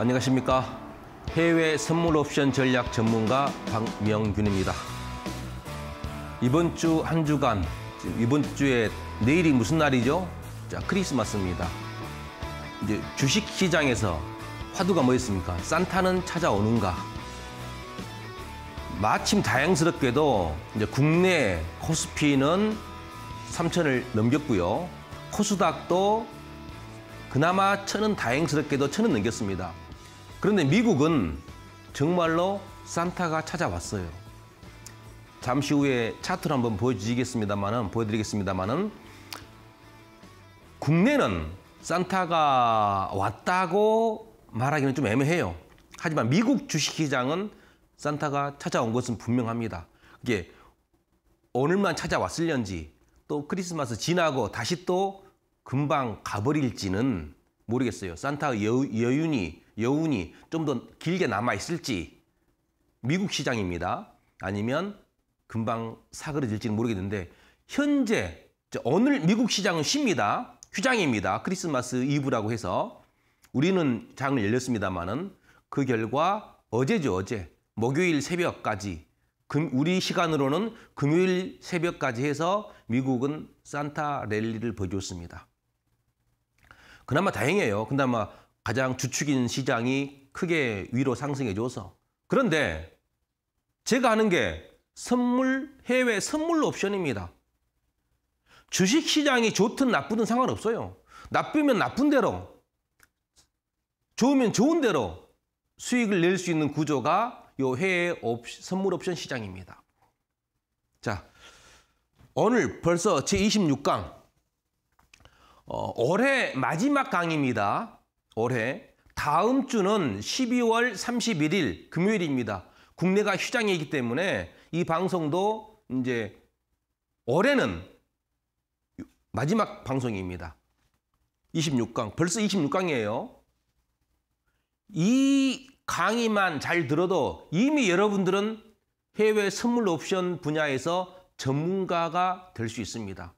안녕하십니까. 해외 선물 옵션 전략 전문가 박명균입니다. 이번 주 한 주간, 이번 주에 내일이 무슨 날이죠? 자, 크리스마스입니다. 이제 주식 시장에서 화두가 뭐였습니까? 산타는 찾아오는가? 마침 다행스럽게도 이제 국내 코스피는 3천을 넘겼고요. 코스닥도 그나마 천은 다행스럽게도 천은 넘겼습니다. 그런데 미국은 정말로 산타가 찾아왔어요. 잠시 후에 차트를 한번 보여드리겠습니다만은 보여드리겠습니다만은 국내는 산타가 왔다고 말하기는 좀 애매해요. 하지만 미국 주식시장은 산타가 찾아온 것은 분명합니다. 그게 오늘만 찾아왔을련지 또 크리스마스 지나고 다시 또 금방 가버릴지는 모르겠어요. 산타 여, 여윤이 여운이 좀 더 길게 남아 있을지 미국 시장입니다. 아니면 금방 사그러질지는 모르겠는데 현재 오늘 미국 시장은 쉽니다. 휴장입니다. 크리스마스 이브라고 해서 우리는 장을 열렸습니다마는 그 결과 어제죠 어제 목요일 새벽까지 금, 우리 시간으로는 금요일 새벽까지 해서 미국은 산타 랠리를 보여줬습니다. 그나마 다행이에요. 그나마 가장 주축인 시장이 크게 위로 상승해줘서 그런데 제가 하는 게 선물 해외 선물 옵션입니다. 주식시장이 좋든 나쁘든 상관없어요. 나쁘면 나쁜 대로, 좋으면 좋은 대로 수익을 낼 수 있는 구조가 요 해외 옵 선물 옵션 시장입니다. 자, 오늘 벌써 제26강, 어, 올해 마지막 강입니다. 올해 다음 주는 12월 31일 금요일입니다. 국내가 휴장이기 때문에 이 방송도 이제 올해는 마지막 방송입니다. 26강 벌써 26강이에요. 이 강의만 잘 들어도 이미 여러분들은 해외 선물 옵션 분야에서 전문가가 될 수 있습니다.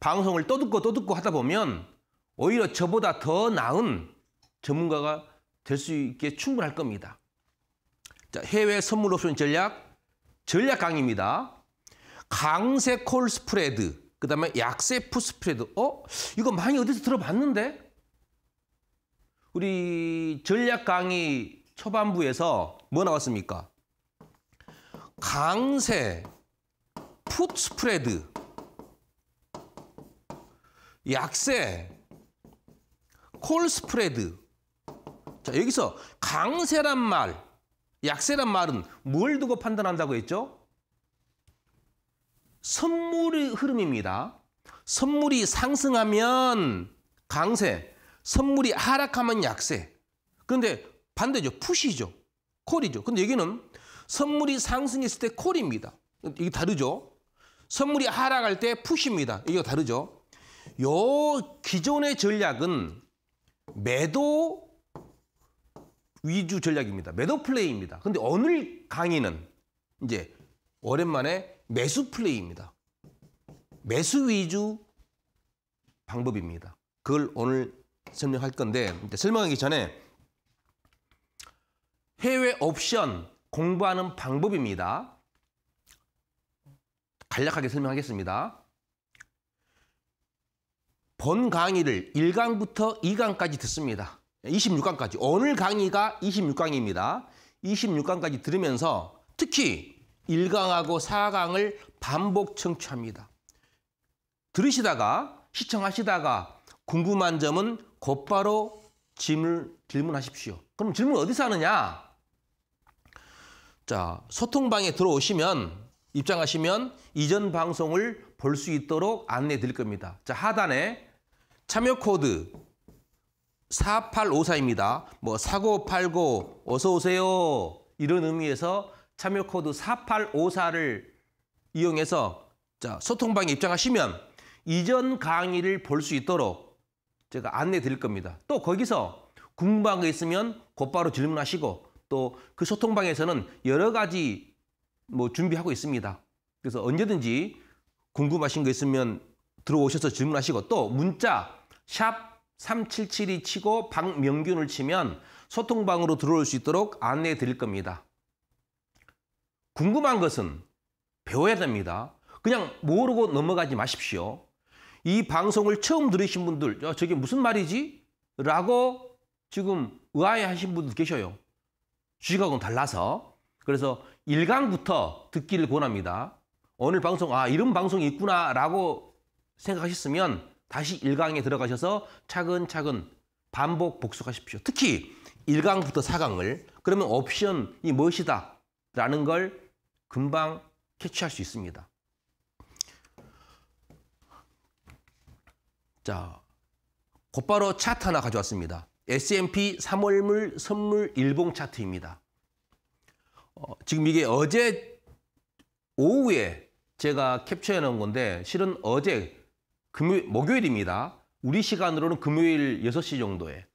방송을 또 듣고 또 듣고 하다 보면 오히려 저보다 더 나은 전문가가 될 수 있게 충분할 겁니다. 자, 해외 선물 옵션 전략, 전략 강입니다. 강세 콜 스프레드, 그 다음에 약세 푸 스프레드. 어? 이거 많이 어디서 들어봤는데? 우리 전략 강의 초반부에서 뭐 나왔습니까? 강세, 풋 스프레드, 약세, 콜 스프레드. 자, 여기서 강세란 말, 약세란 말은 뭘 두고 판단한다고 했죠? 선물의 흐름입니다. 선물이 상승하면 강세, 선물이 하락하면 약세. 그런데 반대죠. 푸시죠. 콜이죠. 근데 여기는 선물이 상승했을 때 콜입니다. 이게 다르죠. 선물이 하락할 때 푸시입니다. 이거 다르죠. 요 기존의 전략은 매도 위주 전략입니다. 매도 플레이입니다. 근데 오늘 강의는 이제 오랜만에 매수 플레이입니다. 매수 위주 방법입니다. 그걸 오늘 설명할 건데 설명하기 전에 해외 옵션 공부하는 방법입니다. 간략하게 설명하겠습니다. 본 강의를 1강부터 2강까지 듣습니다. 26강까지. 오늘 강의가 26강입니다. 26강까지 들으면서 특히 1강하고 4강을 반복 청취합니다. 들으시다가 시청하시다가 궁금한 점은 곧바로 질문, 질문하십시오. 그럼 질문 어디서 하느냐? 자, 소통방에 들어오시면 입장하시면 이전 방송을 볼 수 있도록 안내해 드릴 겁니다. 자, 하단에 참여 코드 4854입니다. 뭐 사고 팔고 어서 오세요 이런 의미에서 참여 코드 4854를 이용해서 자 소통방에 입장하시면 이전 강의를 볼 수 있도록 제가 안내 드릴 겁니다. 또 거기서 궁금한 거 있으면 곧바로 질문하시고 또 그 소통방에서는 여러 가지 뭐 준비하고 있습니다. 그래서 언제든지 궁금하신 거 있으면 들어오셔서 질문하시고 또 문자 샵3772 치고 박명균을 치면 소통방으로 들어올 수 있도록 안내해 드릴 겁니다. 궁금한 것은 배워야 됩니다. 그냥 모르고 넘어가지 마십시오. 이 방송을 처음 들으신 분들, 야, 저게 무슨 말이지? 라고 지금 의아해 하신 분들 계셔요. 주식하고는 달라서. 그래서 1강부터 듣기를 권합니다. 오늘 방송, 아, 이런 방송이 있구나 라고 생각하셨으면 다시 1강에 들어가셔서 차근차근 반복 복습하십시오. 특히 1강부터 4강을 그러면 옵션이 무엇이다 라는 걸 금방 캐치할 수 있습니다. 자, 곧바로 차트 하나 가져왔습니다. S&P 3월물 선물 일봉 차트입니다. 어, 지금 이게 어제 오후에 제가 캡처해 놓은 건데 실은 어제 금요 목요일입니다. 우리 시간으로는 금요일 6시 정도에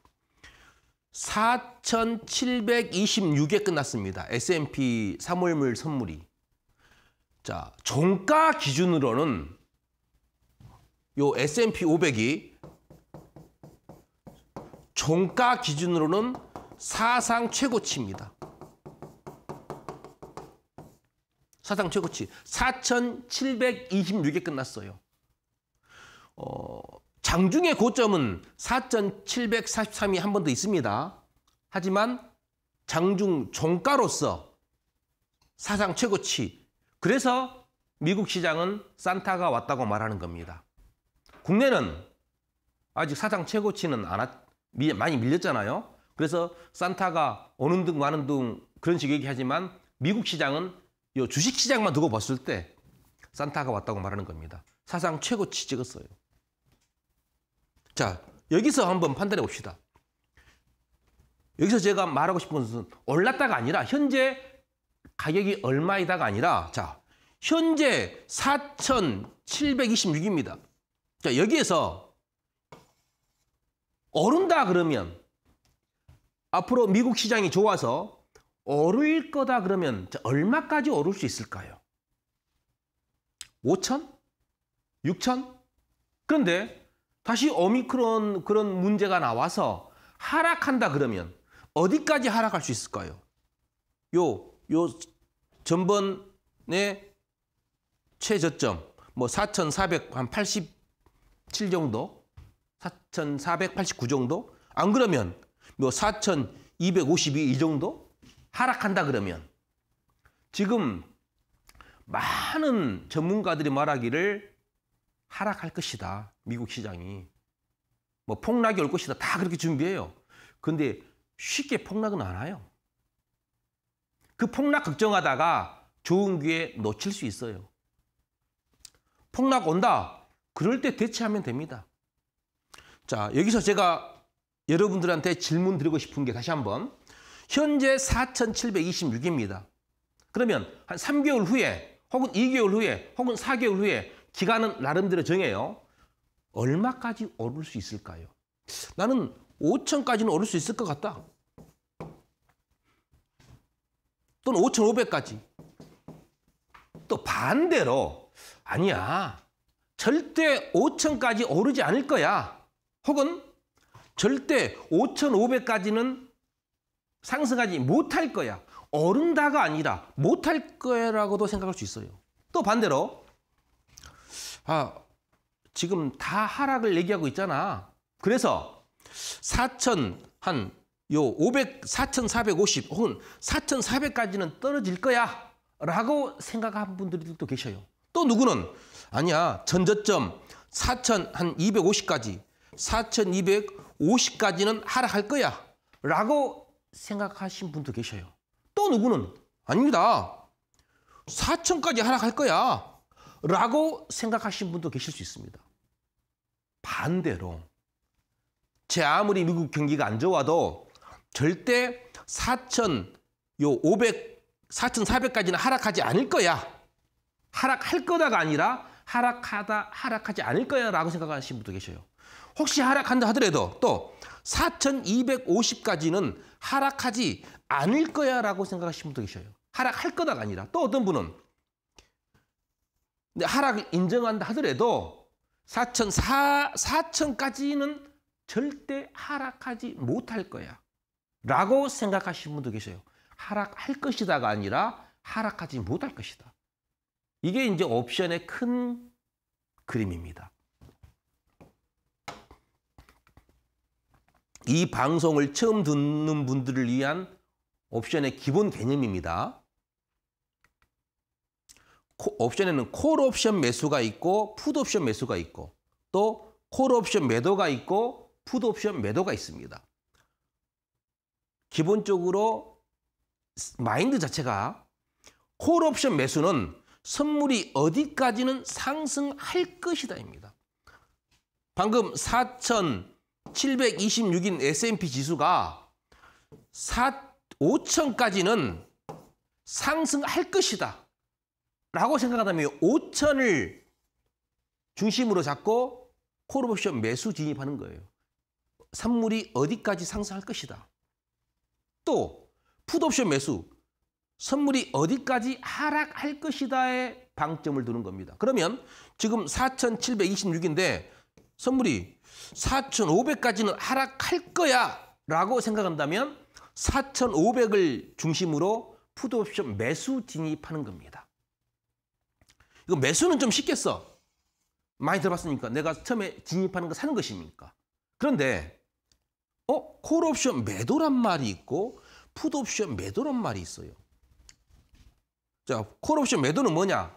4,726에 끝났습니다. S&P 3월물 선물이. 자, 종가 기준으로는 요 S&P 500이 종가 기준으로는 사상 최고치입니다. 사상 최고치 4,726에 끝났어요. 어, 장중의 고점은 4,743이 한 번 더 있습니다. 하지만 장중 종가로서 사상 최고치. 그래서 미국 시장은 산타가 왔다고 말하는 겁니다. 국내는 아직 사상 최고치는 안 왔, 많이 밀렸잖아요. 그래서 산타가 오는 등가는등 그런 식으로 얘기하지만 미국 시장은 주식 시장만 두고 봤을 때 산타가 왔다고 말하는 겁니다. 사상 최고치 찍었어요. 자, 여기서 한번 판단해 봅시다. 여기서 제가 말하고 싶은 것은 올랐다가 아니라 현재 가격이 얼마이다가 아니라 자, 현재 4,726입니다. 자, 여기에서 오른다 그러면 앞으로 미국 시장이 좋아서 오를 거다 그러면 얼마까지 오를 수 있을까요? 5천? 6천? 그런데 다시 오미크론 그런 문제가 나와서 하락한다 그러면 어디까지 하락할 수 있을까요? 요, 요 전번의 최저점 뭐 4,487 정도 4,489 정도 안 그러면 뭐 4,252 이 정도 하락한다 그러면 지금 많은 전문가들이 말하기를 하락할 것이다. 미국 시장이. 뭐 폭락이 올 것이다. 다 그렇게 준비해요. 근데 쉽게 폭락은 안 와요. 그 폭락 걱정하다가 좋은 기회 놓칠 수 있어요. 폭락 온다. 그럴 때 대체하면 됩니다. 자, 여기서 제가 여러분들한테 질문 드리고 싶은 게 다시 한번 현재 4,726입니다. 그러면 한 3개월 후에 혹은 2개월 후에 혹은 4개월 후에 기간은 나름대로 정해요. 얼마까지 오를 수 있을까요? 나는 5천까지는 오를 수 있을 것 같다. 또는 5,500까지. 또 반대로 아니야. 절대 5천까지 오르지 않을 거야. 혹은 절대 5,500까지는 상승하지 못할 거야. 오른다가 아니라 못할 거라고도 생각할 수 있어요. 또 반대로 아, 지금 다 하락을 얘기하고 있잖아. 그래서 4천 한요 500, 4,450 혹은 4,400까지는 떨어질 거야 라고 생각한 분들도 계셔요. 또 누구는 아니야 전저점 4천 한 250까지 4,250까지는 하락할 거야 라고 생각하신 분도 계셔요. 또 누구는 아닙니다. 4천까지 하락할 거야. 라고 생각하신 분도 계실 수 있습니다. 반대로 제 아무리 미국 경기가 안 좋아도 절대 4천 요 500, 4,400까지는 하락하지 않을 거야. 하락할 거다가 아니라 하락하다 하락하지 않을 거야라고 생각하시는 분도 계셔요. 혹시 하락한다 하더라도 또 4,250까지는 하락하지 않을 거야라고 생각하시는 분도 계셔요. 하락할 거다가 아니라 또 어떤 분은 근데 하락 을 인정한다 하더라도 4천 4천까지는 절대 하락하지 못할 거야. 라고 생각하시는 분도 계세요. 하락할 것이다가 아니라 하락하지 못할 것이다. 이게 이제 옵션의 큰 그림입니다. 이 방송을 처음 듣는 분들을 위한 옵션의 기본 개념입니다. 옵션에는 콜 옵션 매수가 있고 푸드 옵션 매수가 있고 또 콜 옵션 매도가 있고 푸드 옵션 매도가 있습니다. 기본적으로 마인드 자체가 콜 옵션 매수는 선물이 어디까지는 상승할 것이다입니다. 방금 4,726인 S&P 지수가 4, 5,000까지는 상승할 것이다. 라고 생각한다면 5천을 중심으로 잡고 콜옵션 매수 진입하는 거예요. 산물이 어디까지 상승할 것이다. 또푸드옵션 매수, 선물이 어디까지 하락할 것이다에 방점을 두는 겁니다. 그러면 지금 4,726인데 선물이 4,500까지는 하락할 거야 라고 생각한다면 4,500을 중심으로 푸드옵션 매수 진입하는 겁니다. 이거 매수는 좀 쉽겠어. 많이 들어봤으니까 내가 처음에 진입하는 거 사는 것입니까 그런데 어 콜옵션 매도란 말이 있고 풋옵션 매도란 말이 있어요. 자 콜옵션 매도는 뭐냐?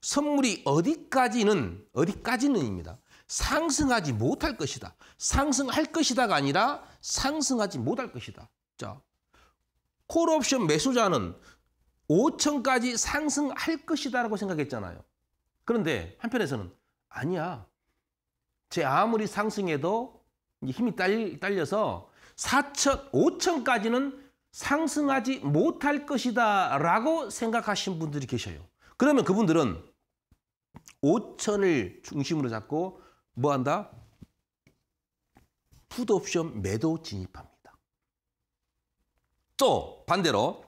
선물이 어디까지는 어디까지는입니다. 상승하지 못할 것이다. 상승할 것이다가 아니라 상승하지 못할 것이다. 자 콜옵션 매수자는 5천까지 상승할 것이다라고 생각했잖아요. 그런데 한편에서는 아니야. 제 아무리 상승해도 힘이 딸려서 4천, 5천까지는 상승하지 못할 것이다 라고 생각하신 분들이 계셔요. 그러면 그분들은 5천을 중심으로 잡고 뭐 한다? 푸드옵션 매도 진입합니다. 또 반대로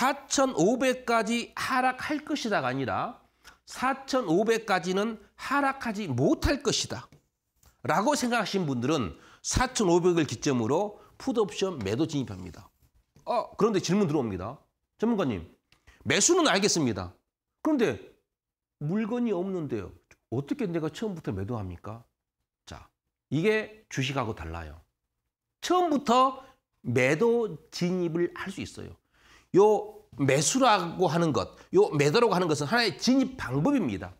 4,500까지 하락할 것이다가 아니라 4,500까지는 하락하지 못할 것이다. 라고 생각하신 분들은 4,500을 기점으로 푸드옵션 매도 진입합니다. 어, 그런데 질문 들어옵니다. 전문가님, 매수는 알겠습니다. 그런데 물건이 없는데요. 어떻게 내가 처음부터 매도합니까? 자, 이게 주식하고 달라요. 처음부터 매도 진입을 할 수 있어요. 요 매수라고 하는 것, 요 매도라고 하는 것은 하나의 진입 방법입니다.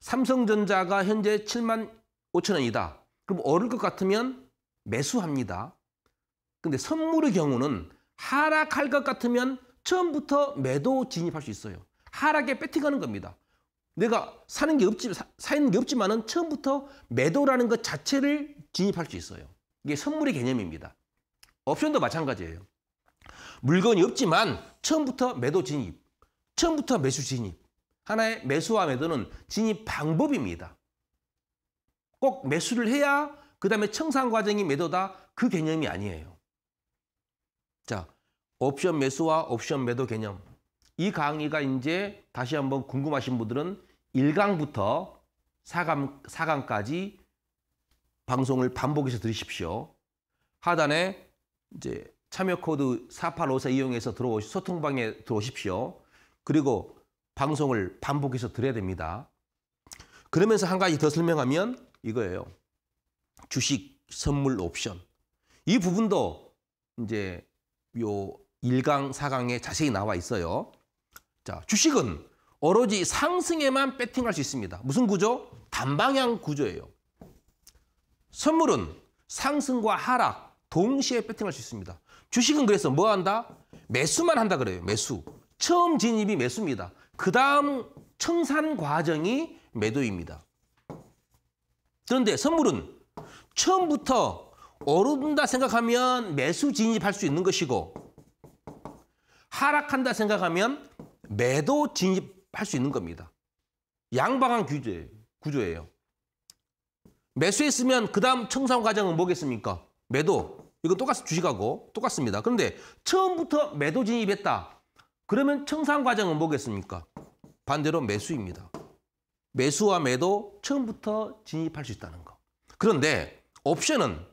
삼성전자가 현재 7만 5천 원이다. 그럼 오를 것 같으면 매수합니다. 근데 선물의 경우는 하락할 것 같으면 처음부터 매도 진입할 수 있어요. 하락에 배팅하는 겁니다. 내가 사는 게 없지 사는 게 없지만은 처음부터 매도라는 것 자체를 진입할 수 있어요. 이게 선물의 개념입니다. 옵션도 마찬가지예요. 물건이 없지만 처음부터 매도 진입, 처음부터 매수 진입. 하나의 매수와 매도는 진입 방법입니다. 꼭 매수를 해야 그 다음에 청산 과정이 매도다 그 개념이 아니에요. 자, 옵션 매수와 옵션 매도 개념. 이 강의가 이제 다시 한번 궁금하신 분들은 1강부터 4강, 4강까지 방송을 반복해서 들으십시오. 하단에 이제 참여 코드 4854 이용해서 들어오시 소통방에 들어오십시오. 그리고 방송을 반복해서 들어야 됩니다. 그러면서 한 가지 더 설명하면 이거예요. 주식 선물 옵션. 이 부분도 이제 요 1강, 4강에 자세히 나와 있어요. 자, 주식은 오로지 상승에만 배팅할 수 있습니다. 무슨 구조? 단방향 구조예요. 선물은 상승과 하락 동시에 배팅할 수 있습니다. 주식은 그래서 뭐 한다? 매수만 한다 그래요. 매수. 처음 진입이 매수입니다. 그 다음 청산 과정이 매도입니다. 그런데 선물은 처음부터 오른다 생각하면 매수 진입할 수 있는 것이고 하락한다 생각하면 매도 진입할 수 있는 겁니다. 양방향 규제, 구조예요. 매수했으면 그 다음 청산 과정은 뭐겠습니까? 매도. 이건 똑같이 주식하고 똑같습니다. 그런데 처음부터 매도 진입했다. 그러면 청산 과정은 뭐겠습니까? 반대로 매수입니다. 매수와 매도 처음부터 진입할 수 있다는 거. 그런데 옵션은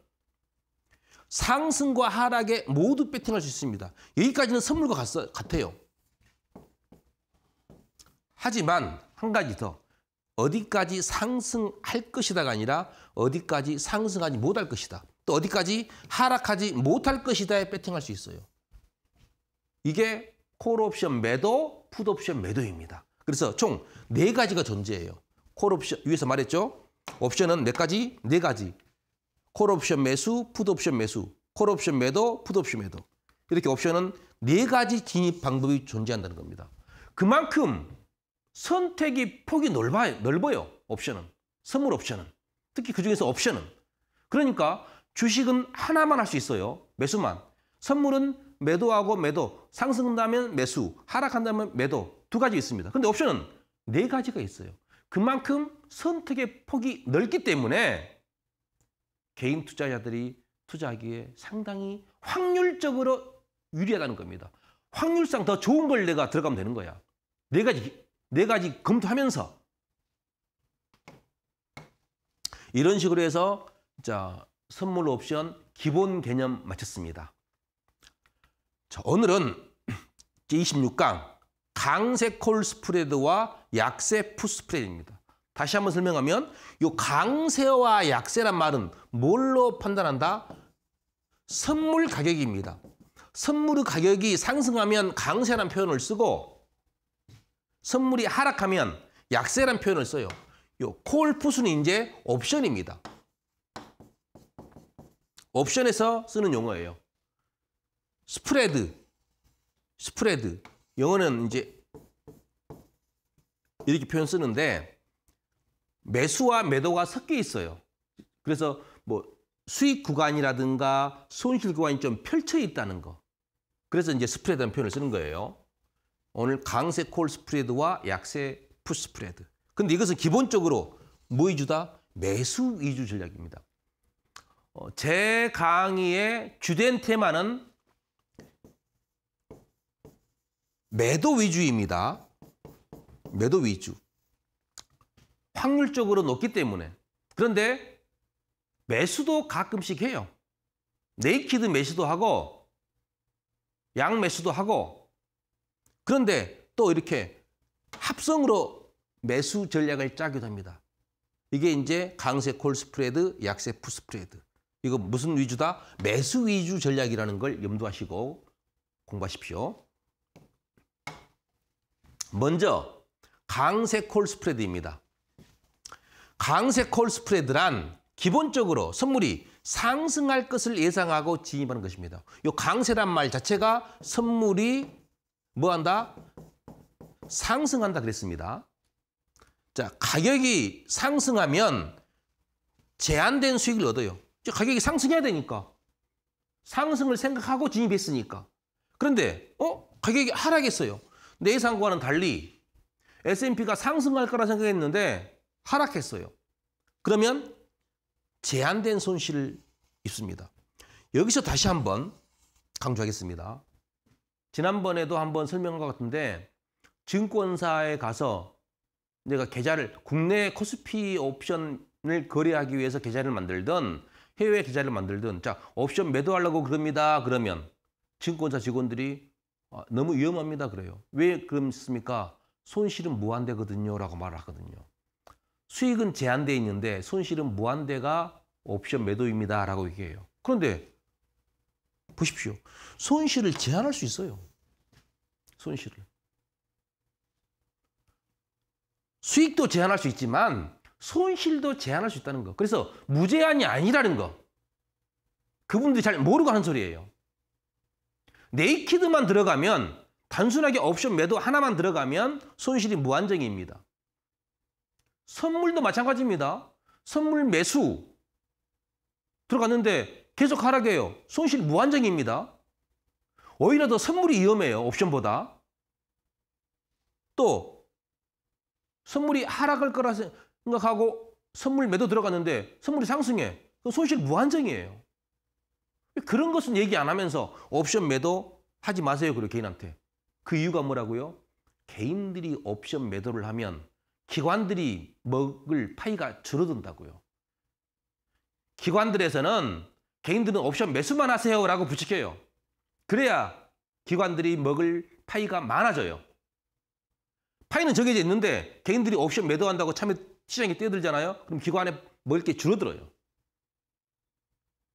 상승과 하락에 모두 배팅할 수 있습니다. 여기까지는 선물과 같아요. 하지만 한 가지 더. 어디까지 상승할 것이다가 아니라 어디까지 상승하지 못할 것이다. 또 어디까지 하락하지 못할 것이다에 배팅할 수 있어요. 이게 콜옵션 매도, 풋옵션 매도입니다. 그래서 총 네 가지가 존재해요. 콜옵션 위에서 말했죠. 옵션은 몇 네 가지? 네 가지. 콜옵션 매수, 풋옵션 매수, 콜옵션 매도, 풋옵션 매도. 이렇게 옵션은 네 가지 진입 방법이 존재한다는 겁니다. 그만큼 선택의 폭이 넓어요. 넓어요. 옵션은. 선물 옵션은. 특히 그중에서 옵션은. 그러니까 주식은 하나만 할 수 있어요. 매수만. 선물은 매도하고 매도, 상승한다면 매수, 하락한다면 매도 두 가지 있습니다. 근데 옵션은 네 가지가 있어요. 그만큼 선택의 폭이 넓기 때문에 개인 투자자들이 투자하기에 상당히 확률적으로 유리하다는 겁니다. 확률상 더 좋은 걸 내가 들어가면 되는 거야. 네 가지, 네 가지 검토하면서 이런 식으로 해서 자 선물 옵션 기본 개념 마쳤습니다. 자, 오늘은 제26강 강세 콜 스프레드와 약세 푸 스프레드입니다. 다시 한번 설명하면 이 강세와 약세란 말은 뭘로 판단한다? 선물 가격입니다. 선물의 가격이 상승하면 강세란 표현을 쓰고 선물이 하락하면 약세란 표현을 써요. 요 콜푸스는 이제 옵션입니다. 옵션에서 쓰는 용어예요. 스프레드, 스프레드. 영어는 이제 이렇게 표현 쓰는데 매수와 매도가 섞여 있어요. 그래서 뭐 수익 구간이라든가 손실 구간이 좀 펼쳐 있다는 거. 그래서 이제 스프레드라는 표현을 쓰는 거예요. 오늘 강세 콜 스프레드와 약세 푸 스프레드. 근데 이것은 기본적으로 뭐 위주다? 매수 위주 전략입니다. 어, 제 강의의 주된 테마는 매도 위주입니다. 매도 위주. 확률적으로 높기 때문에. 그런데 매수도 가끔씩 해요. 네이키드 매수도 하고 양 매수도 하고 그런데 또 이렇게 합성으로 매수 전략을 짜기도 합니다. 이게 이제 강세 콜 스프레드, 약세 푸 스프레드. 이거 무슨 위주다? 매수 위주 전략이라는 걸 염두하시고 공부하십시오. 먼저 강세 콜 스프레드입니다. 강세 콜 스프레드란 기본적으로 선물이 상승할 것을 예상하고 진입하는 것입니다. 이 강세란 말 자체가 선물이 뭐한다? 상승한다 그랬습니다. 자 가격이 상승하면 제한된 수익을 얻어요. 가격이 상승해야 되니까. 상승을 생각하고 진입했으니까. 그런데 어? 가격이 하락했어요. 내 예상과는 달리 S&P가 상승할 거라 생각했는데 하락했어요. 그러면 제한된 손실을 입습니다. 여기서 다시 한번 강조하겠습니다. 지난번에도 한번 설명한 것 같은데 증권사에 가서 내가 계좌를 국내 코스피 옵션을 거래하기 위해서 계좌를 만들던 해외 계좌를 만들든 자 옵션 매도하려고 그럽니다. 그러면 증권사 직원들이 아, 너무 위험합니다. 그래요. 왜 그렇습니까? 손실은 무한대거든요. 라고 말 하거든요. 수익은 제한돼 있는데 손실은 무한대가 옵션 매도입니다. 라고 얘기해요. 그런데 보십시오. 손실을 제한할 수 있어요. 손실을. 수익도 제한할 수 있지만 손실도 제한할 수 있다는 거. 그래서 무제한이 아니라는 거. 그분들이 잘 모르고 하는 소리예요. 네이키드만 들어가면 단순하게 옵션 매도 하나만 들어가면 손실이 무한정입니다. 선물도 마찬가지입니다. 선물 매수 들어갔는데 계속 하락해요. 손실 무한정입니다. 오히려 더 선물이 위험해요. 옵션보다. 또 선물이 하락할 거라서 생각하고 선물 매도 들어갔는데 선물이 상승해. 손실 무한정이에요. 그런 것은 얘기 안 하면서 옵션 매도 하지 마세요. 그리고 개인한테. 그 이유가 뭐라고요? 개인들이 옵션 매도를 하면 기관들이 먹을 파이가 줄어든다고요. 기관들에서는 개인들은 옵션 매수만 하세요라고 부칙해요. 그래야 기관들이 먹을 파이가 많아져요. 파이는 정해져 있는데 개인들이 옵션 매도한다고 참여 시장에 뛰어들잖아요. 그럼 기관에 먹을 뭐 게 줄어들어요.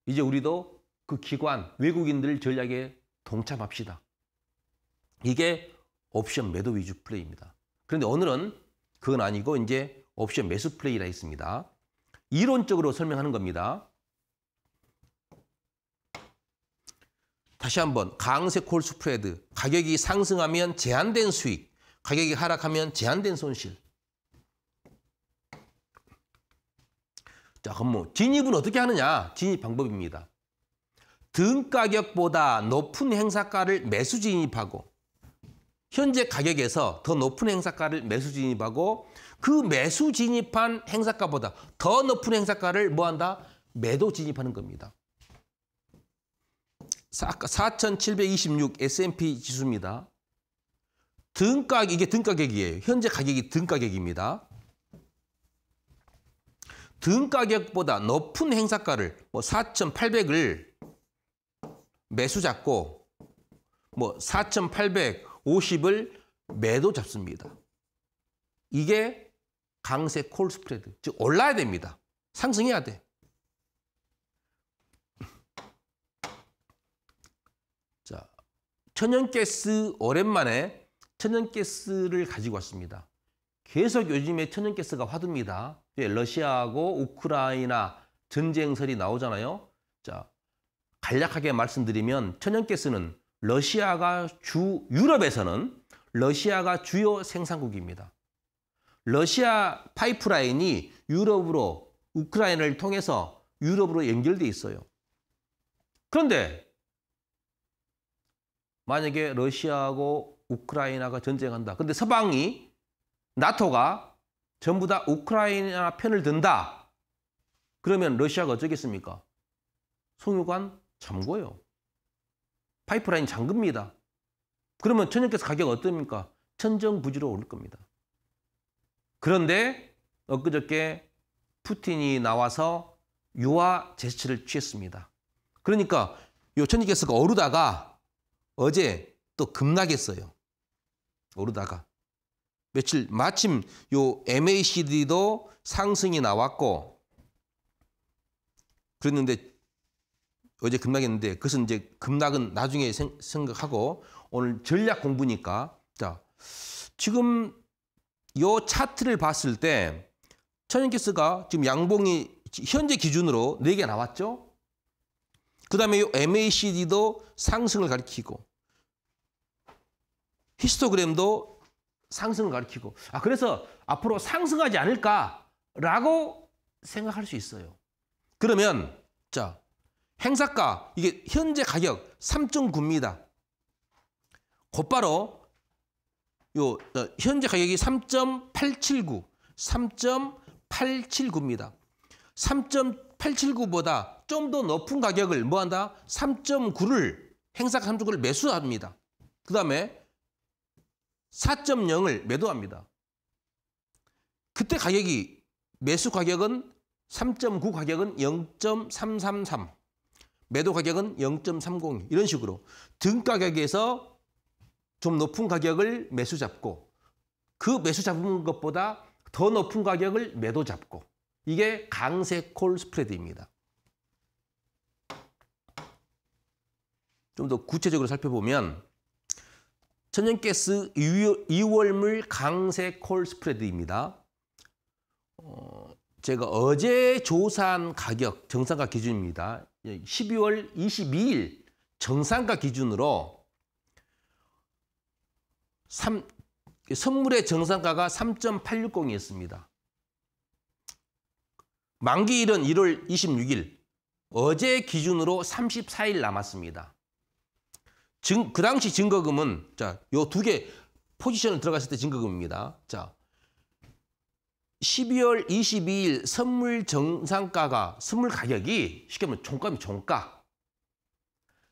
이제 우리도 그 기관, 외국인들 전략에 동참합시다. 이게 옵션 매도 위주 플레이입니다. 그런데 오늘은 그건 아니고 이제 옵션 매수 플레이라 했습니다 이론적으로 설명하는 겁니다. 다시 한번 강세 콜 스프레드 가격이 상승하면 제한된 수익 가격이 하락하면 제한된 손실 자, 그럼 뭐 진입은 어떻게 하느냐? 진입 방법입니다. 등 가격보다 높은 행사가를 매수 진입하고 현재 가격에서 더 높은 행사가를 매수 진입하고 그 매수 진입한 행사가보다 더 높은 행사가를 뭐한다? 매도 진입하는 겁니다. 4,726 S&P 지수입니다. 등가 이게 등가격이에요. 현재 가격이 등가격입니다. 등 가격보다 높은 행사가를 뭐 4,800을 매수 잡고 뭐 4,850을 매도 잡습니다. 이게 강세 콜 스프레드. 즉 올라야 됩니다. 상승해야 돼. 자, 천연가스 오랜만에 천연가스를 가지고 왔습니다. 계속 요즘에 천연가스가 화두니다 러시아하고 우크라이나 전쟁설이 나오잖아요. 자, 간략하게 말씀드리면 천연가스는 러시아가 주 유럽에서는 러시아가 주요 생산국입니다. 러시아 파이프라인이 유럽으로 우크라이나를 통해서 유럽으로 연결돼 있어요. 그런데 만약에 러시아하고 우크라이나가 전쟁한다. 근데 서방이 나토가 전부 다 우크라이나 편을 든다. 그러면 러시아가 어쩌겠습니까? 송유관 잠궈요. 파이프라인 잠깁니다. 그러면 천연가스 가격 어떻습니까? 천정부지로 오를 겁니다. 그런데 엊그저께 푸틴이 나와서 유화 제스처를 취했습니다. 그러니까 요 천연가스가 오르다가 어제 또 급락했어요. 오르다가. 며칠 마침 요 MACD도 상승이 나왔고 그랬는데 어제 급락했는데 그것은 이제 급락은 나중에 생, 각하고 오늘 전략 공부니까 자 지금 요 차트를 봤을 때 천연기스가 지금 양봉이 현재 기준으로 4개 나왔죠. 그 다음에 요 MACD도 상승을 가리키고 히스토그램도 상승을 가리키고 아 그래서 앞으로 상승하지 않을까라고 생각할 수 있어요. 그러면 자 행사가 이게 현재 가격 3.9입니다. 곧바로 요 어, 현재 가격이 3.879, 3.879입니다. 3.879보다 좀 더 높은 가격을 뭐한다? 3.9를 행사가 3.9를 매수합니다. 그 다음에 4.0을 매도합니다. 그때 가격이 매수 가격은 3.9 가격은 0.333 매도 가격은 0.30 이런 식으로 등 가격에서 좀 높은 가격을 매수 잡고 그 매수 잡은 것보다 더 높은 가격을 매도 잡고 이게 강세 콜 스프레드입니다. 좀 더 구체적으로 살펴보면 천연가스 2월물 강세 콜 스프레드입니다. 어, 제가 어제 조사한 가격 정상가 기준입니다. 12월 예, 22일 정상가 기준으로 3, 선물의 정상가가 3.860이었습니다. 만기일은 1월 26일, 어제 기준으로 34일 남았습니다. 증, 그 당시 증거금은 자, 요 두 개 포지션을 들어갔을 때 증거금입니다. 자. 12월 22일 선물 정상가가 선물 가격이 쉽게 말하면 종가면 종가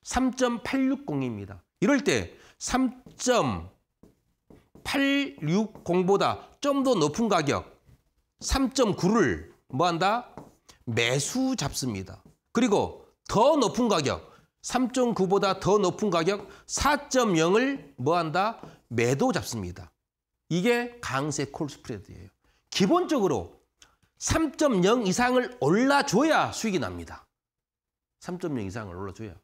3.860입니다. 이럴 때 3.860보다 좀 더 높은 가격 3.9를 뭐한다? 매수 잡습니다. 그리고 더 높은 가격 3.9보다 더 높은 가격 4.0을 뭐한다? 매도 잡습니다. 이게 강세 콜스프레드예요. 기본적으로 3.0 이상을 올라줘야 수익이 납니다. 3.0 이상을 올라줘야.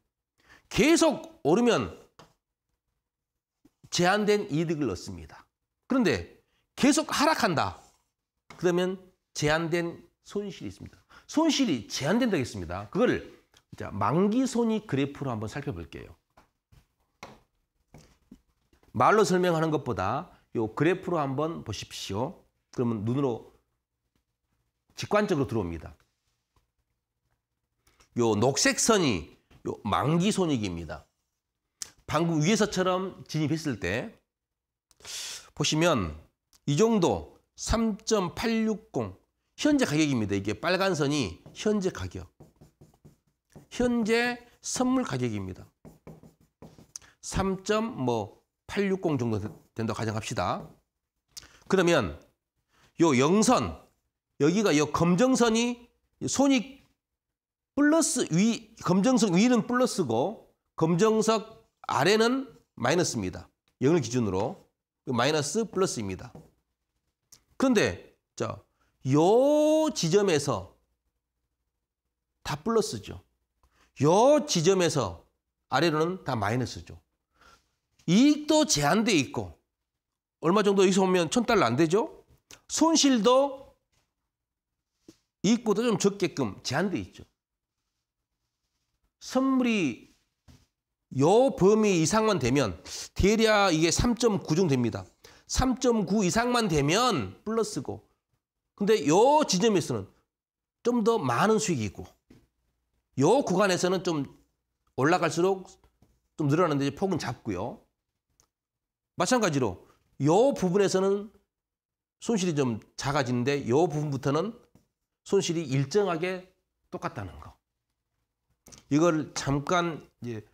계속 오르면 제한된 이득을 얻습니다. 그런데 계속 하락한다. 그러면 제한된 손실이 있습니다. 손실이 제한된다고 했습니다. 그걸 자, 만기 손익 그래프로 한번 살펴볼게요. 말로 설명하는 것보다 요 그래프로 한번 보십시오. 그러면 눈으로 직관적으로 들어옵니다. 요 녹색 선이 요 만기 손익입니다. 방금 위에서처럼 진입했을 때 보시면 이 정도 3.860 현재 가격입니다. 이게 빨간 선이 현재 가격. 현재 선물 가격입니다. 3.860 뭐 정도 된다 가정합시다. 그러면 요 영선 여기가 요 검정선이 손익 플러스 위 검정선 위는 플러스고 검정석 아래는 마이너스입니다. 0을 기준으로 마이너스 플러스입니다. 그런데 자, 요 지점에서 다 플러스죠. 요 지점에서 아래로는 다 마이너스죠. 이익도 제한돼 있고 얼마 정도 여기서 오면 천달러 안 되죠. 손실도 이익보다 좀 적게끔 제한돼 있죠. 선물이 요 범위 이상만 되면 대략 이게 3.9중 됩니다. 3.9 이상만 되면 플러스고 근데 요 지점에서는 좀 더 많은 수익이 있고 요 구간에서는 좀 올라갈수록 좀 늘어나는데 폭은 작고요 마찬가지로 요 부분에서는 손실이 좀 작아지는데 요 부분부터는 손실이 일정하게 똑같다는 거. 이걸 잠깐 이제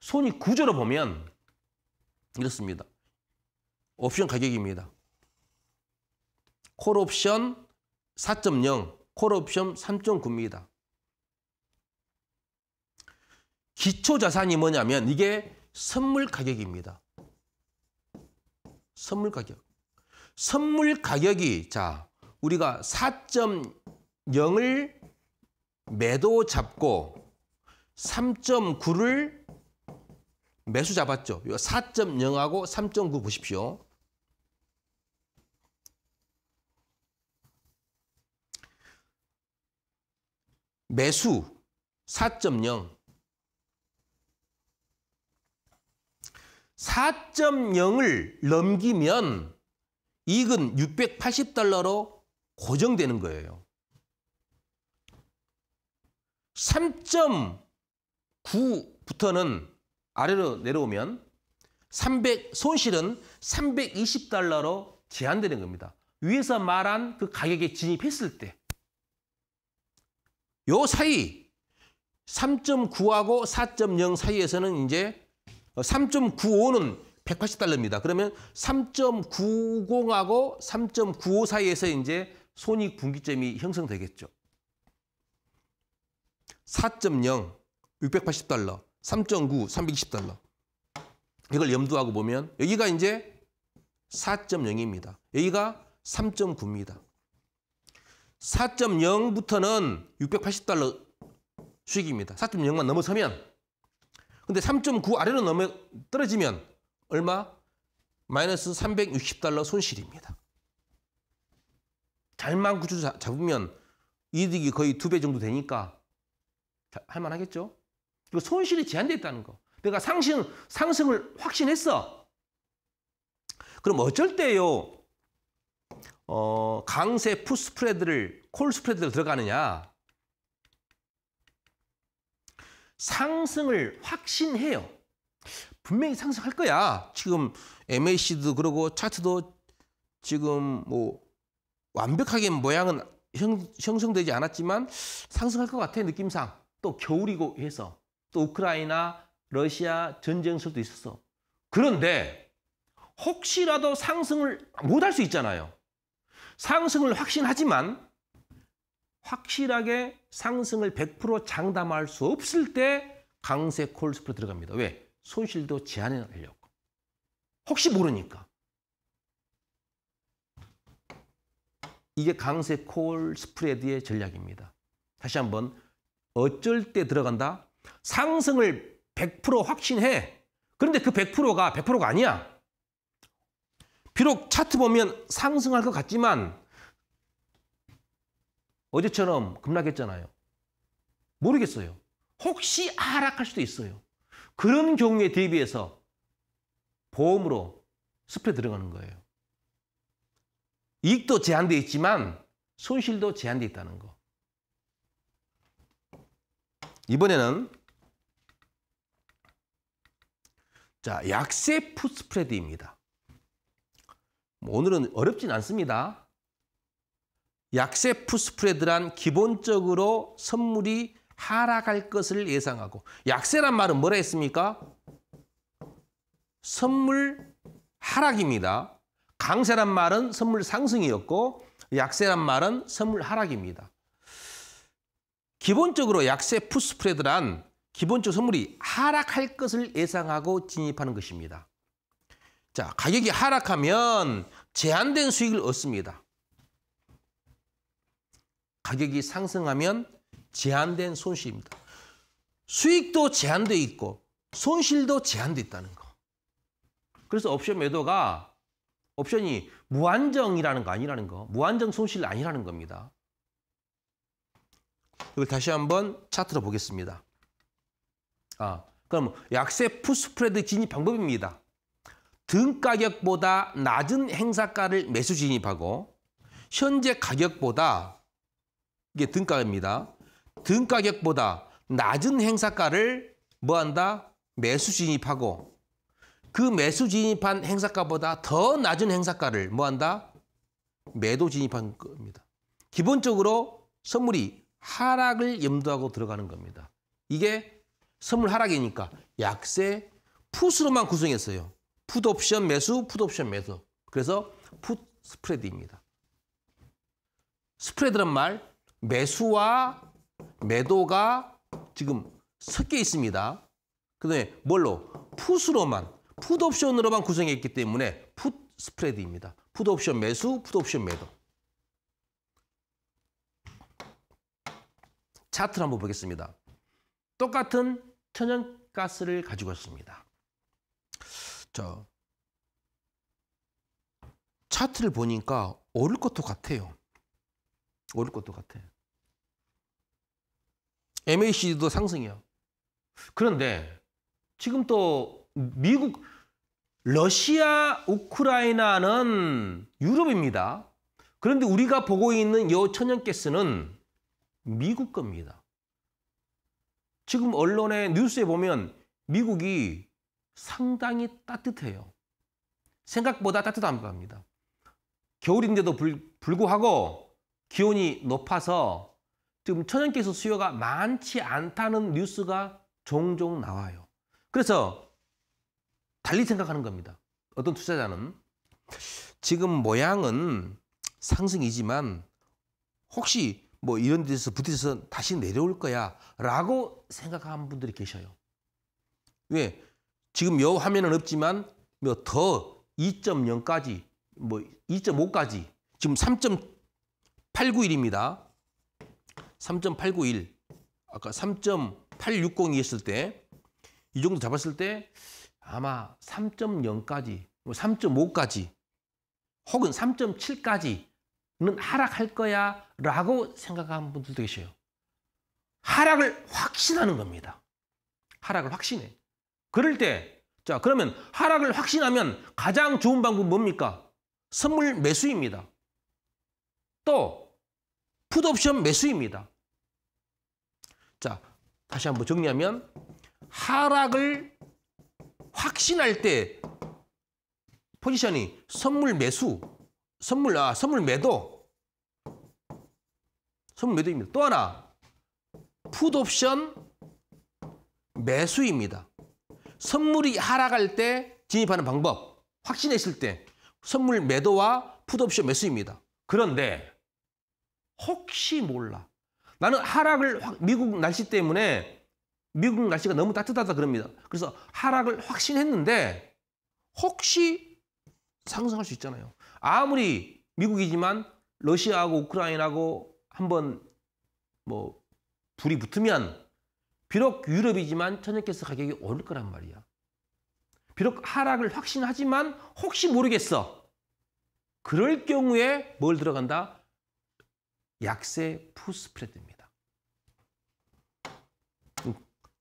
손이 구조로 보면 이렇습니다. 옵션 가격입니다. 콜옵션 4.0, 콜옵션 3.9입니다. 기초 자산이 뭐냐면 이게 선물 가격입니다. 선물 가격. 선물 가격이 자 우리가 4.0을 매도 잡고 3.9를 매수 잡았죠. 4.0하고 3.9 보십시오. 매수 4.0 4.0을 넘기면 이익은 680달러로 고정되는 거예요. 3.9부터는 아래로 내려오면 300 손실은 320달러로 제한되는 겁니다. 위에서 말한 그 가격에 진입했을 때. 요 사이 3.9하고 4.0 사이에서는 이제 3.95는 어, 180달러입니다. 그러면 3.90하고 3.95 사이에서 이제 손익 분기점이 형성되겠죠. 4.0, 680달러, 3.9, 320달러. 이걸 염두하고 보면 여기가 이제 4.0입니다. 여기가 3.9입니다. 4.0부터는 680달러 수익입니다. 4.0만 넘어서면 근데 3.9 아래로 넘어 떨어지면 얼마? 마이너스 360달러 손실입니다. 잘만 구조 잡으면 이득이 거의 두 배 정도 되니까 할만하겠죠? 그 손실이 제한되어 있다는 거. 내가 상승, 상승을 확신했어. 그럼 어쩔 때요, 어, 강세 푸스프레드를, 콜스프레드를 들어가느냐. 상승을 확신해요. 분명히 상승할 거야. 지금 MAC도 그러고 차트도 지금 뭐 완벽하게 모양은 형, 형성되지 않았지만 상승할 것 같아 느낌상. 또 겨울이고 해서 또 우크라이나 러시아 전쟁 설도 있었어. 그런데 혹시라도 상승을 못 할 수 있잖아요. 상승을 확신하지만 확실하게 상승을 100% 장담할 수 없을 때 강세 콜스프로 들어갑니다. 왜? 손실도 제한하려고. 혹시 모르니까. 이게 강세 콜 스프레드의 전략입니다. 다시 한번 어쩔 때 들어간다? 상승을 100% 확신해. 그런데 그 100%가 100%가 아니야. 비록 차트 보면 상승할 것 같지만 어제처럼 급락했잖아요. 모르겠어요. 혹시 하락할 수도 있어요. 그런 경우에 대비해서 보험으로 스프레 들어가는 거예요. 이익도 제한되어 있지만 손실도 제한되어 있다는 거. 이번에는 자 약세 풋스프레드입니다. 뭐 오늘은 어렵진 않습니다. 약세푸 스프레드란 기본적으로 선물이 하락할 것을 예상하고 약세란 말은 뭐라 했습니까? 선물 하락입니다. 강세란 말은 선물 상승이었고 약세란 말은 선물 하락입니다. 기본적으로 약세 푸스프레드란 기본적 선물이 하락할 것을 예상하고 진입하는 것입니다. 자, 가격이 하락하면 제한된 수익을 얻습니다. 가격이 상승하면 제한된 손실입니다. 수익도 제한되어 있고 손실도 제한되어 있다는 거. 그래서 옵션 매도가 옵션이 무한정이라는 거 아니라는 거. 무한정 손실 아니라는 겁니다. 이걸 다시 한번 차트로 보겠습니다. 아, 그럼 약세 푸스프레드 진입 방법입니다. 등 가격보다 낮은 행사가를 매수 진입하고 현재 가격보다 이게 등가입니다. 등가격보다 낮은 행사가를 뭐한다? 매수 진입하고 그 매수 진입한 행사가보다 더 낮은 행사가를 뭐한다? 매도 진입한 겁니다. 기본적으로 선물이 하락을 염두하고 들어가는 겁니다. 이게 선물 하락이니까 약세 푸스로만 구성했어요. 풋옵션 매수, 풋옵션 매수. 그래서 풋 스프레드입니다. 스프레드란 말 매수와 매도가 지금 섞여 있습니다. 그다음에 뭘로? 풋으로만, 풋옵션으로만 구성했기 때문에 풋 스프레드입니다. 풋옵션 매수, 풋옵션 매도. 차트를 한번 보겠습니다. 똑같은 천연가스를 가지고 있습니다. 자, 차트를 보니까 오를 것도 같아요. 오를 것도 같아요. MACD도 상승이요 그런데 지금 또 미국, 러시아, 우크라이나는 유럽입니다. 그런데 우리가 보고 있는 요 천연가스는 미국 겁니다. 지금 언론의 뉴스에 보면 미국이 상당히 따뜻해요. 생각보다 따뜻한 겁니다. 겨울인데도 불, 불구하고 기온이 높아서 지금 천연가스 수요가 많지 않다는 뉴스가 종종 나와요. 그래서 달리 생각하는 겁니다. 어떤 투자자는 지금 모양은 상승이지만 혹시 뭐 이런 데서 부딪혀서 다시 내려올 거야 라고 생각하는 분들이 계셔요. 왜? 지금 요 화면은 없지만 뭐더 2.0까지 뭐 2.5까지 뭐 지금 3.891입니다. 3.891 아까 3.860이 었을때 이 정도 잡았을 때 아마 3.0까지 3.5까지 뭐 혹은 3.7까지는 하락할 거야 라고 생각하는 분들도 계셔요. 하락을 확신하는 겁니다. 하락을 확신해. 그럴 때, 자, 그러면 하락을 확신하면 가장 좋은 방법은 뭡니까? 선물 매수입니다. 또, 푸드옵션 매수입니다. 다시 한번 정리하면 하락을 확신할 때 포지션이 선물 매수, 선물 아 선물 매도, 선물 매도입니다. 또 하나 풋옵션 매수입니다. 선물이 하락할 때 진입하는 방법 확신했을 때 선물 매도와 풋옵션 매수입니다. 그런데 혹시 몰라 나는 하락을 미국 날씨 때문에 미국 날씨가 너무 따뜻하다 그럽니다. 그래서 하락을 확신했는데 혹시 상승할 수 있잖아요. 아무리 미국이지만 러시아하고 우크라이나하고 한번 뭐 불이 붙으면 비록 유럽이지만 천연가스 가격이 오를 거란 말이야. 비록 하락을 확신하지만 혹시 모르겠어. 그럴 경우에 뭘 들어간다? 약세 푸스프레드입니다.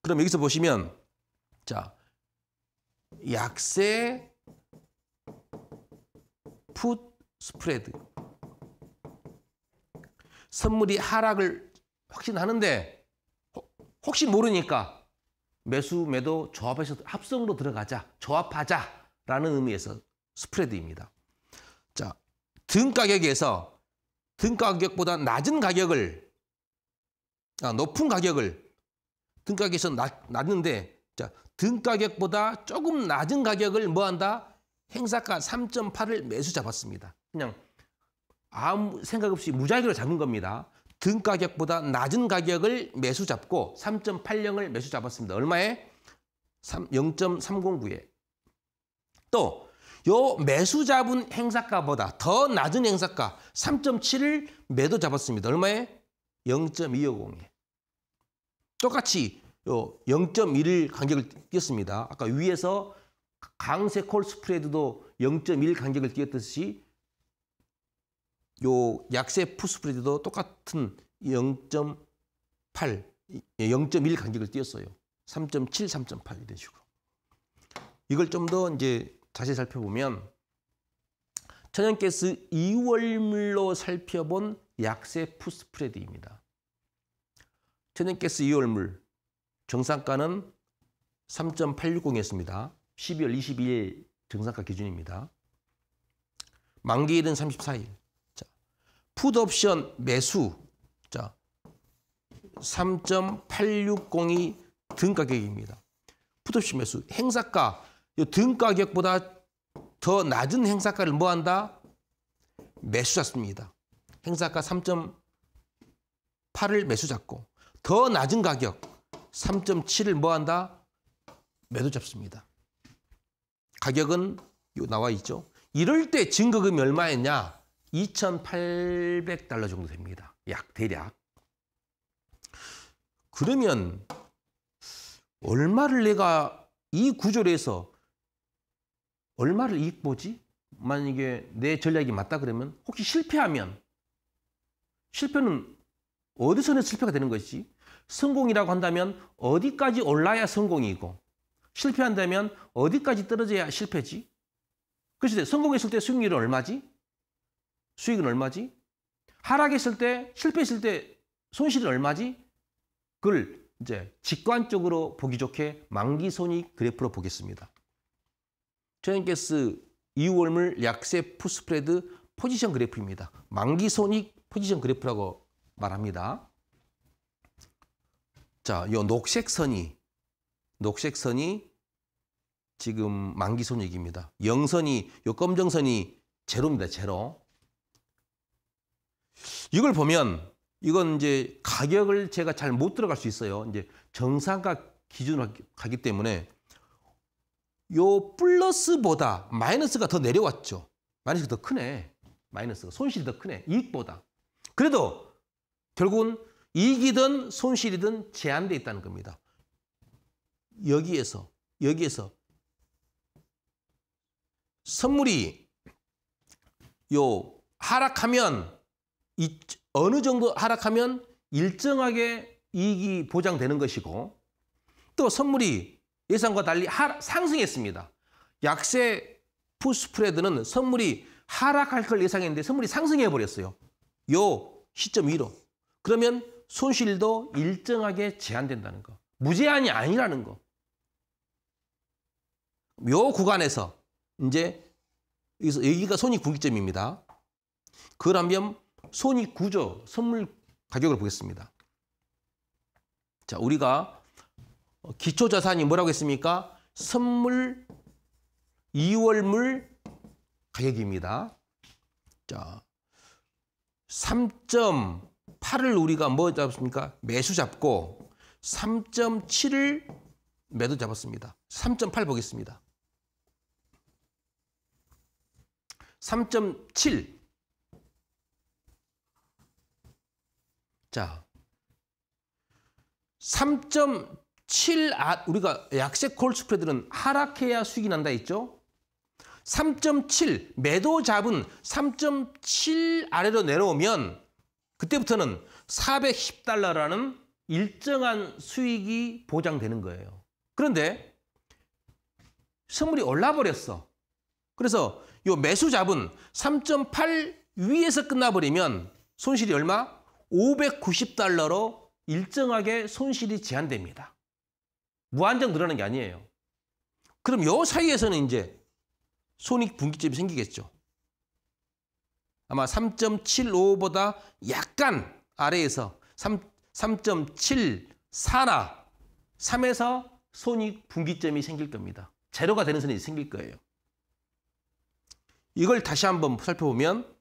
그럼 여기서 보시면 자 약세 풋 스프레드 선물이 하락을 확신하는데 혹시 모르니까 매수 매도 조합해서 합성으로 들어가자 조합하자라는 의미에서 스프레드입니다. 자, 등 가격에서 등 가격보다 낮은 가격을 아, 높은 가격을 등가격에서 낮, 는데 자, 등가격보다 조금 낮은 가격을 뭐한다? 행사가 3.8을 매수 잡았습니다. 그냥 아무 생각 없이 무작위로 잡은 겁니다. 등가격보다 낮은 가격을 매수 잡고 3.80을 매수 잡았습니다. 얼마에? 0.309에. 또, 요 매수 잡은 행사가보다 더 낮은 행사가 3.7을 매도 잡았습니다. 얼마에? 0.250에. 똑같이 0.1 간격을 띄었습니다. 아까 위에서 강세 콜 스프레드도 0.1 간격을 띄었듯이 요 약세 푸 스프레드도 똑같은 0.8, 0.1 예, 간격을 띄었어요. 3.7, 3.8 이런 식으로. 이걸 좀 더 이제 자세히 살펴보면 천연가스 2월물로 살펴본 약세 푸 스프레드입니다. 天然가스 이월물 정상가는 3.860이었습니다. 12월 22일 정상가 기준입니다. 만기일은 34일. 자, 드옵션 매수. 자, 3.860이 등가격입니다. 푸드옵션 매수. 행사가, 등가격보다 더 낮은 행사가를 뭐한다? 매수 잡습니다. 행사가 3.8을 매수 잡고 더 낮은 가격 3.7을 뭐한다? 매도 잡습니다. 가격은 나와 있죠. 이럴 때 증거금이 얼마였냐? 2,800달러 정도 됩니다. 약 대략. 그러면 얼마를 내가 이 구조에서 얼마를 이익 보지? 만약에 내 전략이 맞다 그러면 혹시 실패하면 실패는 어디서 내 실패가 되는 것이지? 성공이라고 한다면 어디까지 올라야 성공이고 실패한다면 어디까지 떨어져야 실패지? 그래서 성공했을 때 수익률은 얼마지? 수익은 얼마지? 하락했을 때, 실패했을 때 손실은 얼마지? 그걸 이제 직관적으로 보기 좋게 만기 손익 그래프로 보겠습니다. 트렌캐스 이월물 약세 푸스프레드 포지션 그래프입니다. 만기 손익 포지션 그래프라고 말합니다. 자, 요 녹색 선이 녹색 선이 지금 만기 손익입니다. 영선이 요 검정 선이 제로입니다. 제로. 이걸 보면 이건 이제 가격을 제가 잘 못 들어갈 수 있어요. 이제 정상가 기준으로 가기 때문에 요 플러스보다 마이너스가 더 내려왔죠. 마이너스가 더 크네. 마이너스가 손실이 더 크네. 이익보다. 그래도 결국은 이익이든 손실이든 제한되어 있다는 겁니다. 여기에서 여기에서 선물이 요 하락하면 이, 어느 정도 하락하면 일정하게 이익이 보장되는 것이고 또 선물이 예상과 달리 하, 상승했습니다. 약세 푸스프레드는 선물이 하락할 걸 예상했는데 선물이 상승해 버렸어요. 요 시점 위로. 그러면 손실도 일정하게 제한된다는 거. 무제한이 아니라는 거. 요 구간에서 이제 여기서 여기가 손익 분기점입니다. 그러면 손익 구조, 선물 가격을 보겠습니다. 자, 우리가 기초 자산이 뭐라고 했습니까? 선물 2월물 가격입니다. 자, 3. 팔을 우리가 뭐 잡습니까? 매수 잡고 3.7을 매도 잡았습니다. 3.8 보겠습니다. 3.7 자, 3.7 아, 우리가 약세 콜 스프레드는 하락해야 수익이 난다 했죠? 3.7 매도 잡은 3.7 아래로 내려오면 그때부터는 410달러라는 일정한 수익이 보장되는 거예요. 그런데 선물이 올라버렸어. 그래서 이 매수 잡은 3.8 위에서 끝나버리면 손실이 얼마? 590달러로 일정하게 손실이 제한됩니다. 무한정 늘어나는 게 아니에요. 그럼 이 사이에서는 이제 손익 분기점이 생기겠죠. 아마 3.75보다 약간 아래에서 3, 7 4나 3에서 손익 분기점이 생길 겁니다. 제로가 되는 선이 생길 거예요. 이걸 다시 한번 살펴보면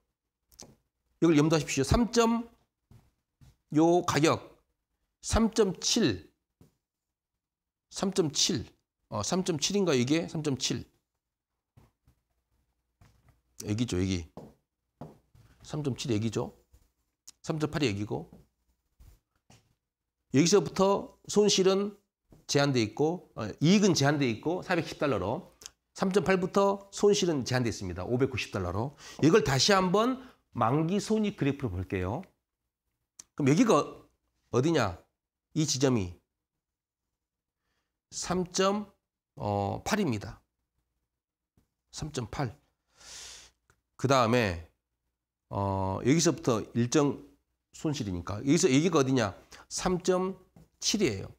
이걸 염두하십시오. 3. 요 가격 3.7 3.7 어, 3.7인가 이게 3.7 여기죠 여기 3.7 얘기죠. 3 8 얘기고 여기서부터 손실은 제한돼 있고 어, 이익은 제한돼 있고 410달러로 3.8부터 손실은 제한돼 있습니다. 590달러로 이걸 다시 한번 만기 손익 그래프로 볼게요. 그럼 여기가 어디냐? 이 지점이 3.8입니다. 어, 3.8. 그 다음에 어, 여기서부터 일정 손실이니까. 여기서 여기가 어디냐? 3.7이에요.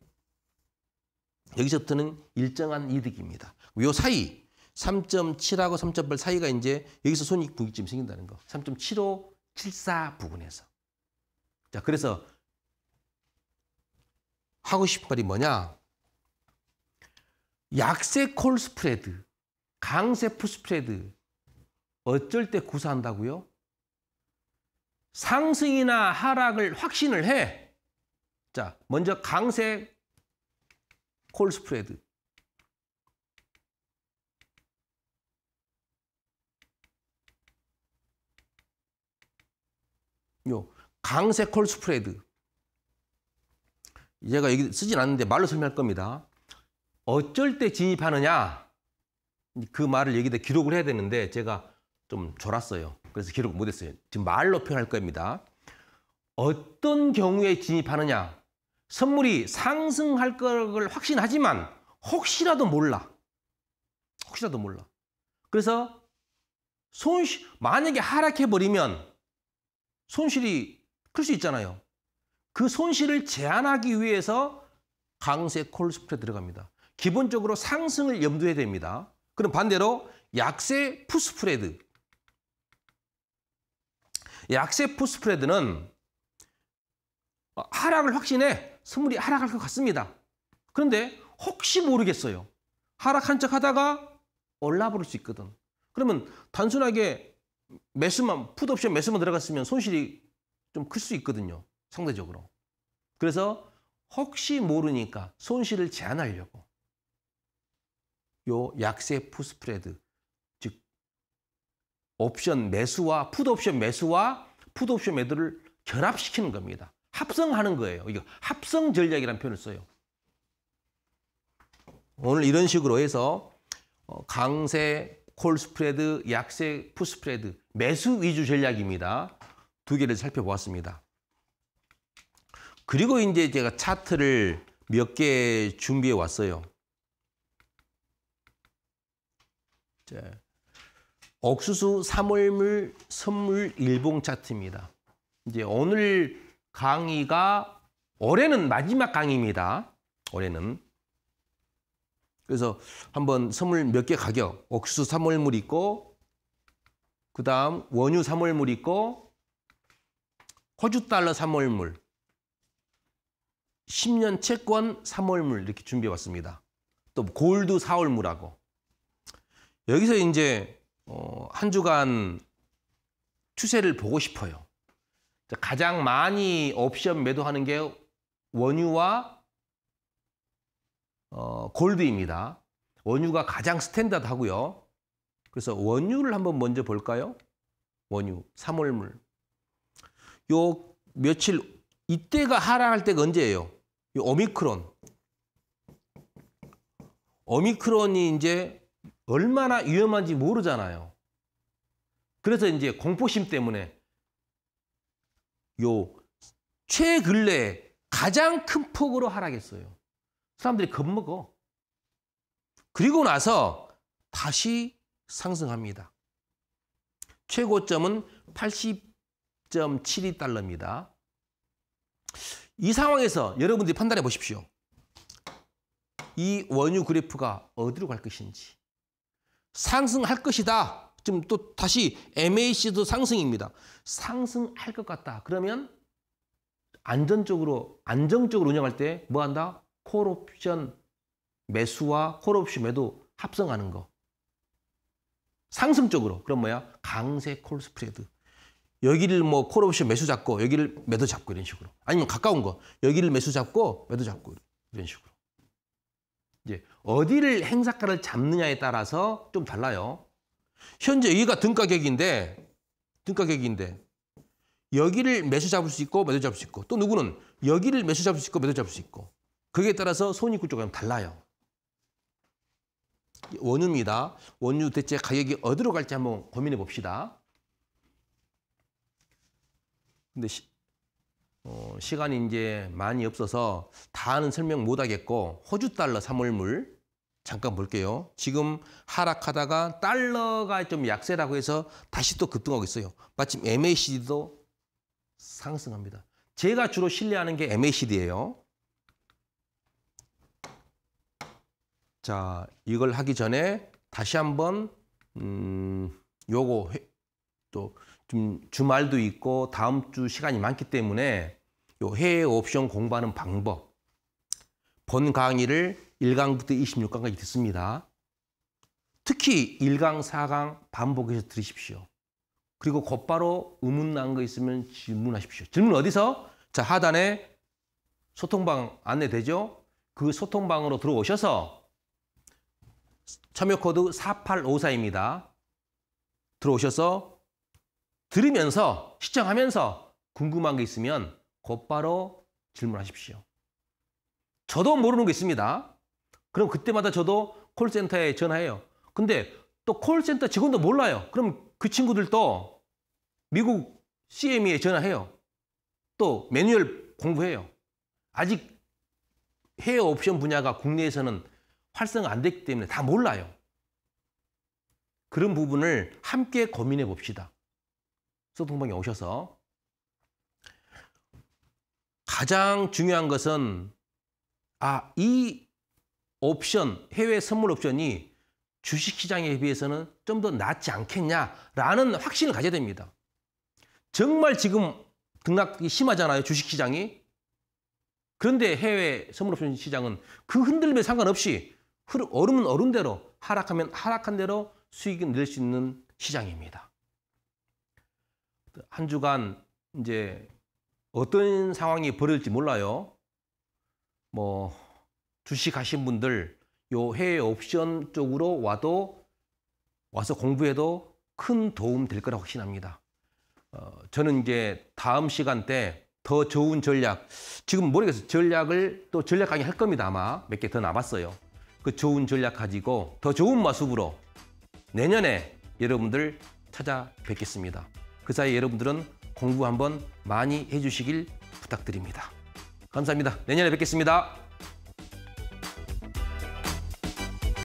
여기서부터는 일정한 이득입니다. 요 사이 3.7하고 3.8 사이가 이제 여기서 손익 부기점이 생긴다는 거. 3.75, 74 부근에서. 자, 그래서 하고 싶은 말이 뭐냐? 약세 콜 스프레드, 강세 풀 스프레드 어쩔 때 구사한다고요? 상승이나 하락을 확신을 해. 자, 먼저 강세 콜 스프레드. 요 강세 콜 스프레드. 제가 여기 쓰진 않는데 말로 설명할 겁니다. 어쩔 때 진입하느냐? 그 말을 여기다 기록을 해야 되는데 제가 좀 졸았어요. 그래서 기록을 못했어요. 지금 말로 표현할 겁니다. 어떤 경우에 진입하느냐. 선물이 상승할 걸 확신하지만 혹시라도 몰라. 혹시라도 몰라. 그래서 손실 만약에 하락해 버리면 손실이 클 수 있잖아요. 그 손실을 제한하기 위해서 강세 콜스프레 들어갑니다. 기본적으로 상승을 염두해야 됩니다. 그럼 반대로 약세 푸스프레드 약세포 스프레드는 하락을 확신해 선물이 하락할 것 같습니다. 그런데 혹시 모르겠어요. 하락한 척 하다가 올라버릴 수 있거든. 그러면 단순하게 매수만 푸드옵션 매수만 들어갔으면 손실이 좀 클 수 있거든요. 상대적으로. 그래서 혹시 모르니까 손실을 제한하려고 요 약세 푸스프레드 옵션 매수와 풋옵션 매수와 풋옵션 매도를 결합시키는 겁니다. 합성하는 거예요. 이거 합성 전략이라는 표현을 써요. 오늘 이런 식으로 해서 어, 강세 콜 스프레드, 약세 푸 스프레드, 매수 위주 전략입니다. 두 개를 살펴보았습니다. 그리고 이제 제가 차트를 몇 개 준비해 왔어요. 자, 옥수수 3월물 선물 일봉 차트입니다. 이제 오늘 강의가 올해는 마지막 강의입니다. 올해는. 그래서 한번 선물 몇 개 가격, 옥수수 3월물 있고 그 다음 원유 3월물 있고 호주 달러 3월물 10년 채권 3월물 이렇게 준비해 왔습니다. 또 골드 4월물하고 여기서 이제 어, 한 주간 추세를 보고 싶어요. 가장 많이 옵션 매도하는 게 원유와 어, 골드입니다. 원유가 가장 스탠다드 하고요. 그래서 원유를 한번 먼저 볼까요? 원유, 3월물. 요 며칠 이때가 하락할 때가 언제예요? 요 오미크론. 오미크론이 이제 얼마나 위험한지 모르잖아요. 그래서 이제 공포심 때문에 요 최근래 가장 큰 폭으로 하락했어요. 사람들이 겁먹어. 그리고 나서 다시 상승합니다. 최고점은 80.72달러입니다. 이 상황에서 여러분들이 판단해 보십시오. 이 원유 그래프가 어디로 갈 것인지. 상승할 것이다. 지금 또 다시 MAC도 상승입니다. 상승할 것 같다. 그러면 안전적으로 안정적으로 운영할 때 뭐 한다? 콜옵션 매수와 콜옵션 매도 합성하는 거. 상승적으로 그럼 뭐야? 강세 콜 스프레드. 여기를 뭐 콜옵션 매수 잡고 여기를 매도 잡고 이런 식으로. 아니면 가까운 거. 여기를 매수 잡고 매도 잡고 이런 식으로. 이제 예, 어디를 행사가를 잡느냐에 따라서 좀 달라요. 현재 여기가 등가격인데 등가격인데 여기를 매수 잡을 수 있고 매도 잡을 수 있고 또 누구는 여기를 매수 잡을 수 있고 매도 잡을 수 있고 거기에 따라서 손익구조가 달라요. 원유입니다. 원유 대체 가격이 어디로 갈지 한번 고민해 봅시다. 근데 시, 어, 시간이 이제 많이 없어서 다는 설명 못 하겠고 호주 달러 3월물 잠깐 볼게요. 지금 하락하다가 달러가 좀 약세라고 해서 다시 또 급등하고 있어요. 마침 MACD도 상승합니다. 제가 주로 신뢰하는 게 MACD예요. 자, 이걸 하기 전에 다시 한번 음 요거 또좀 주말도 있고 다음 주 시간이 많기 때문에 요 해외 옵션 공부하는 방법 본 강의를 1강부터 26강까지 듣습니다. 특히 1강, 4강 반복해서 들으십시오. 그리고 곧바로 의문 난 거 있으면 질문하십시오. 질문 어디서? 자 하단에 소통방 안내되죠? 그 소통방으로 들어오셔서 참여 코드 4854입니다. 들어오셔서 들으면서 시청하면서 궁금한 게 있으면 곧바로 질문하십시오. 저도 모르는 게 있습니다. 그럼 그때마다 저도 콜센터에 전화해요. 근데 또 콜센터 직원도 몰라요. 그럼 그 친구들도 미국 CME에 전화해요. 또 매뉴얼 공부해요. 아직 해외 옵션 분야가 국내에서는 활성화 안 됐기 때문에 다 몰라요. 그런 부분을 함께 고민해 봅시다. 소통방에 오셔서 가장 중요한 것은 아, 이 옵션, 해외 선물 옵션이 주식시장에 비해서는 좀 더 낫지 않겠냐라는 확신을 가져야 됩니다. 정말 지금 등락이 심하잖아요, 주식시장이. 그런데 해외 선물 옵션 시장은 그 흔들림에 상관없이 흐름, 얼음은 얼음대로 하락하면 하락한 대로 수익을 낼 수 있는 시장입니다. 한 주간 이제 어떤 상황이 벌어질지 몰라요. 뭐 주식 하신 분들 요 해외 옵션 쪽으로 와도 와서 공부해도 큰 도움 될 거라고 확신합니다. 어, 저는 이제 다음 시간 때 더 좋은 전략, 지금 모르겠어요. 전략을 또 전략 강의 할 겁니다. 아마 몇 개 더 남았어요. 그 좋은 전략 가지고 더 좋은 마습으로 내년에 여러분들 찾아뵙겠습니다. 그 사이 여러분들은 공부 한번 많이 해주시길 부탁드립니다. 감사합니다. 내년에 뵙겠습니다.